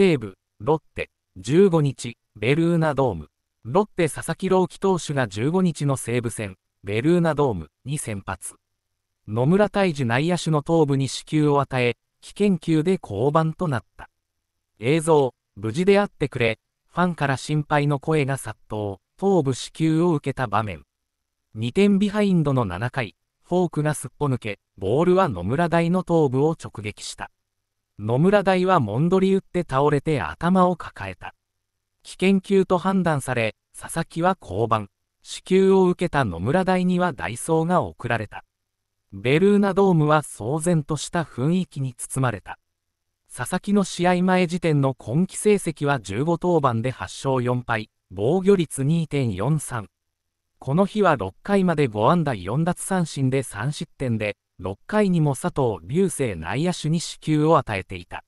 西武、ロッテ、15日、ベルーナドーム。ロッテ佐々木朗希投手が15日の西武戦、ベルーナドームに先発。野村大治内野手の頭部に支給を与え、危険球で降板となった。映像、無事であってくれ、ファンから心配の声が殺到、頭部支給を受けた場面。2点ビハインドの7回、フォークがすっぽ抜け、ボールは野村大の頭部を直撃した。野村大はもんどり打って倒れて頭を抱えた。危険級と判断され、佐々木は降板。支給を受けた野村大には代走が送られた。ベルーナドームは騒然とした雰囲気に包まれた。佐々木の試合前時点の今季成績は15登板で8勝4敗、防御率2.43。この日は6回まで5安打4奪三振で3失点で、6回にも佐藤流星内野手に支給を与えていた。